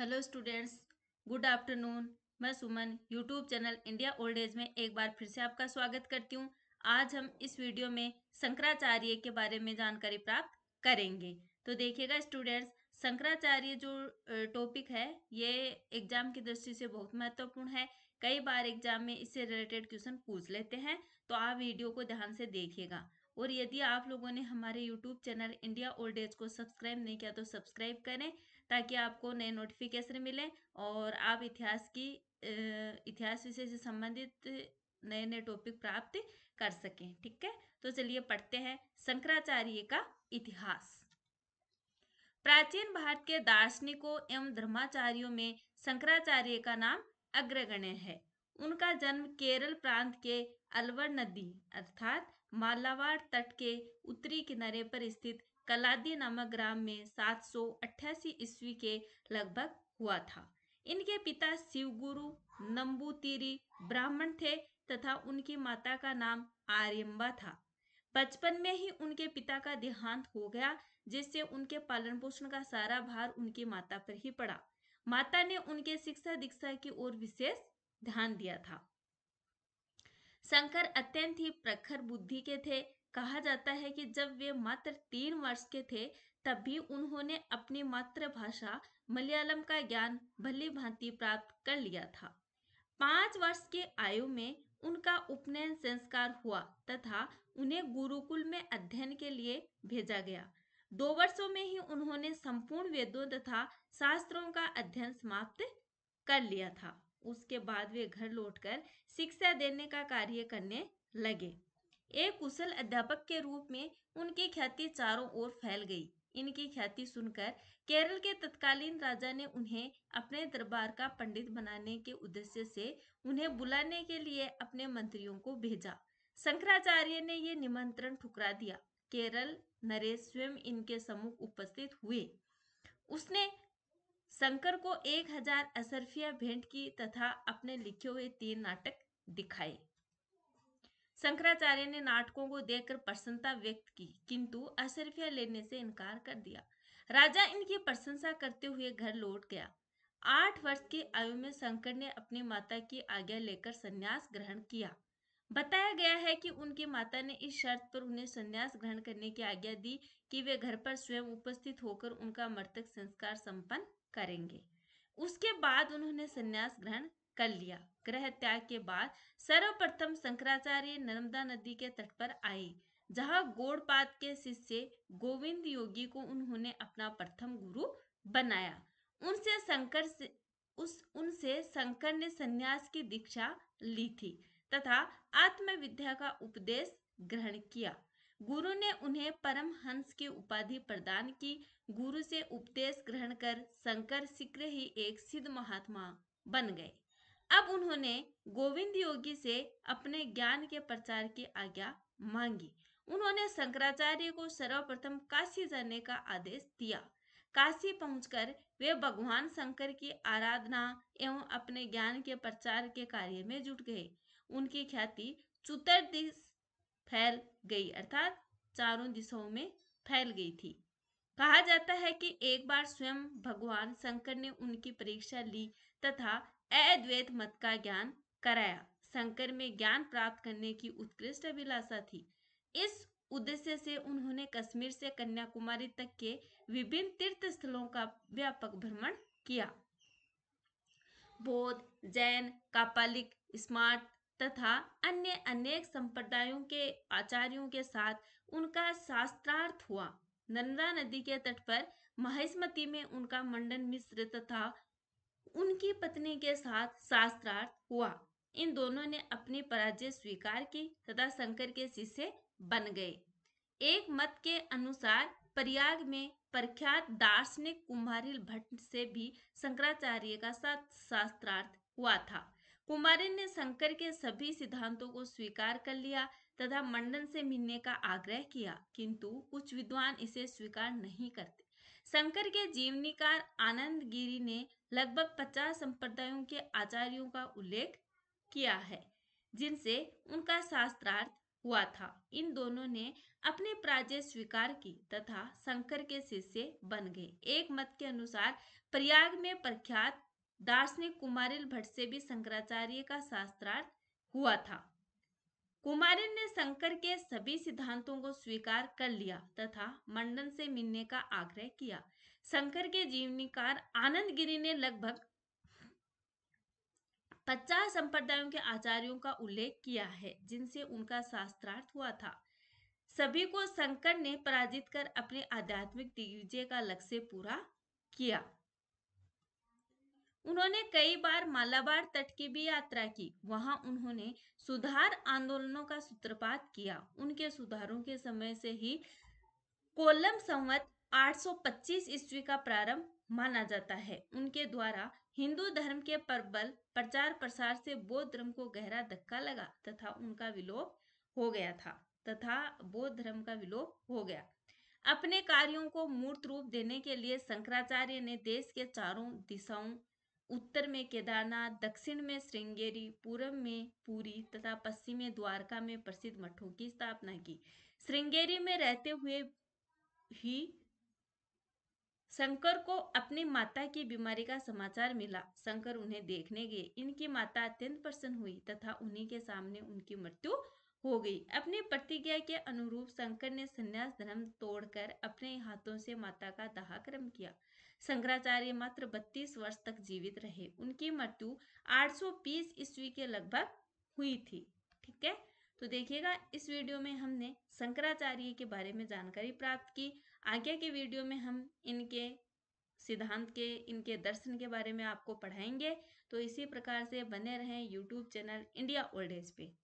hello students good afternoon मैं Suman YouTube channel India old age में एक बार फिर से आपका स्वागत करती हूँ आज हम इस वीडियो में शंकराचार्य के बारे में जानकारी प्राप्त करेंगे तो देखिएगा स्टूडेंट्स शंकराचार्य जो टॉपिक है ये एग्जाम की दृष्टि से बहुत महत्वपूर्ण है कई बार एग्जाम में इससे रिलेटेड क्वेश्चन पूछ लेते हैं तो आप वीडियो को ध्यान से देखिएगा और यदि आप लोगों ने हमारे YouTube channel India old age को सब्सक्राइब नहीं किया तो सब्सक्राइब करें ताकि आपको नए नोटिफिकेशन मिले और आप इतिहास की इतिहास विषय से संबंधित नए नए टॉपिक प्राप्त कर सकें ठीक है तो चलिए पढ़ते हैं शंकराचार्य का इतिहास प्राचीन भारत के दार्शनिकों एवं धर्माचार्यों में शंकराचार्य का नाम अग्रगण्य है उनका जन्म केरल प्रांत के अलवर नदी अर्थात मालावार तट के उत्तरी किनारे पर स्थित कलादी नामक ग्राम में सात ईस्वी के लगभग हुआ था इनके पिता शिवगुरु नंबूतिरी ब्राह्मण थे तथा उनकी माता का नाम आर्यम्बा था बचपन में ही उनके पिता का देहांत हो गया जिससे उनके पालन पोषण का सारा भार उनकी माता पर ही पड़ा माता ने उनके शिक्षा दीक्षा की ओर विशेष ध्यान दिया था शंकर अत्यंत ही प्रखर बुद्धि के थे कहा जाता है कि जब वे मात्र तीन वर्ष के थे तब भी उन्होंने अपनी मातृभाषा मलयालम का ज्ञान भली भांति प्राप्त कर लिया था पांच वर्ष के आयु में उनका उपनयन संस्कार हुआ तथा उन्हें गुरुकुल में अध्ययन के लिए भेजा गया दो वर्षों में ही उन्होंने संपूर्ण वेदों तथा शास्त्रों का अध्ययन समाप्त कर लिया था उसके बाद वे घर लौटकर शिक्षा देने का कार्य करने लगे एक कुशल अध्यापक के रूप में उनकी ख्याति चारों ओर फैल गई इनकी ख्याति सुनकर केरल के तत्कालीन राजा ने उन्हें अपने दरबार का पंडित बनाने के उद्देश्य से उन्हें बुलाने के लिए अपने मंत्रियों को भेजा शंकराचार्य ने यह निमंत्रण ठुकरा दिया केरल नरेश स्वयं इनके सम्मुख उपस्थित हुए उसने शंकर को एक हजार असरफिया भेंट की तथा अपने लिखे हुए तीन नाटक दिखाए शंकराचार्य ने नाटकों को देखकर प्रसन्नता व्यक्त की किंतु असरफिया लेने से इनकार कर दिया राजा इनकी प्रशंसा करते हुए घर लौट गया आठ वर्ष की आयु में शंकर ने अपनी माता की आज्ञा लेकर संन्यास ग्रहण किया बताया गया है कि उनकी माता ने इस शर्त पर उन्हें संन्यास ग्रहण करने की आज्ञा दी कि वे घर पर स्वयं उपस्थित होकर उनका मृतक संस्कार संपन्न करेंगे उसके बाद उन्होंने संन्यास ग्रहण कर लिया ग्रह त्याग के बाद सर्वप्रथम शंकराचार्य नर्मदा नदी के तट पर आए जहां गोड़पाद के शिष्य गोविंद योगी को उन्होंने अपना प्रथम गुरु बनाया उनसे शंकर से उस उनसे शंकर ने सन्यास की दीक्षा ली थी तथा आत्मविद्या का उपदेश ग्रहण किया गुरु ने उन्हें परम हंस की उपाधि प्रदान की गुरु से उपदेश ग्रहण कर शंकर शीघ्र ही एक सिद्ध महात्मा बन गए अब उन्होंने गोविंद योगी से अपने ज्ञान के प्रचार की आज्ञा मांगी उन्होंने शंकराचार्य को सर्वप्रथम काशी जाने का आदेश दिया काशी पहुंचकर वे भगवान शंकर की आराधना एवं अपने ज्ञान के प्रचार के कार्य में जुट गए उनकी ख्याति चुतर फैल गई अर्थात चारों दिशाओं में फैल गई थी कहा जाता है कि एक बार स्वयं भगवान शंकर ने उनकी परीक्षा ली तथा अद्वैत मत का ज्ञान कराया शंकर में ज्ञान प्राप्त करने की उत्कृष्ट अभिलाषा थी इस उद्देश्य से उन्होंने कश्मीर से कन्याकुमारी तक के विभिन्न तीर्थ स्थलों का व्यापक भ्रमण किया बौद्ध जैन कापालिक स्मार्ट तथा अन्य अनेक संप्रदायों के आचार्यों के साथ उनका शास्त्रार्थ हुआ नर्मदा नदी के तट पर महिष्मती में उनका मंडन मिश्र तथा उनकी पत्नी के साथ शास्त्रार्थ हुआ इन दोनों ने अपनी पराजय स्वीकार की तथा शंकर के शिष्य बन गए एक मत के अनुसार प्रयाग में प्रख्यात दार्शनिक कुमारिल भट्ट से भी शंकराचार्य का साथ शास्त्रार्थ हुआ था कुमारिन ने शंकर के सभी सिद्धांतों को स्वीकार कर लिया तथा मंडन से मिलने का आग्रह किया किंतु कुछ विद्वान इसे स्वीकार नहीं करते शंकर के जीवनीकार आनंद गिरी ने लगभग पचास संप्रदायों के आचार्यों का उल्लेख किया है जिनसे उनका शास्त्रार्थ हुआ था इन दोनों ने अपने प्राजय स्वीकार की तथा शंकर के शिष्य बन गए एक मत के अनुसार प्रयाग में प्रख्यात दार्शनिक कुमारिल भट्ट से भी शंकराचार्य का शास्त्रार्थ हुआ था कुमारिल ने शंकर के सभी सिद्धांतों को स्वीकार कर लिया तथा मंडन से मिलने का आग्रह किया शंकर के जीवनीकार आनंद गिरी ने लगभग पचास संप्रदायों के आचार्यों का उल्लेख किया है जिनसे उनका शास्त्रार्थ हुआ था सभी को शंकर ने पराजित कर अपने आध्यात्मिक दिग्विजय का लक्ष्य पूरा किया उन्होंने कई बार मालाबार तट की भी यात्रा की वहां उन्होंने सुधार आंदोलनों का सूत्रपात किया उनके सुधारों के समय से ही कोलम संवत 825 ईस्वी का प्रारंभ माना जाता है उनके द्वारा हिंदू धर्म के प्रबल प्रचार प्रसार से बौद्ध धर्म को गहरा धक्का लगा तथा उनका विलोप हो गया था तथा बौद्ध धर्म का विलोप हो गया अपने कार्यों को मूर्त रूप देने के लिए शंकराचार्य ने देश के चारों दिशाओं उत्तर में केदारनाथ दक्षिण में श्रृंगेरी पूर्व में पूरी तथा पश्चिम में द्वारका में प्रसिद्ध मठों की स्थापना की श्रृंगेरी में रहते हुए ही शंकर को अपनी माता की बीमारी का समाचार मिला शंकर उन्हें देखने गए इनकी माता अत्यंत प्रसन्न हुई तथा उन्हीं के सामने उनकी मृत्यु हो गई अपनी प्रतिज्ञा के अनुरूप शंकर ने संन्यास धर्म तोड़कर अपने हाथों से माता का दाहक्रम किया शंकराचार्य मात्र 32 वर्ष तक जीवित रहे उनकी मृत्यु 820 ईस्वी के लगभग हुई थी ठीक है तो देखिएगा इस वीडियो में हमने शंकराचार्य के बारे में जानकारी प्राप्त की आगे के वीडियो में हम इनके सिद्धांत के इनके दर्शन के बारे में आपको पढ़ाएंगे तो इसी प्रकार से बने रहें YouTube channel India old age पे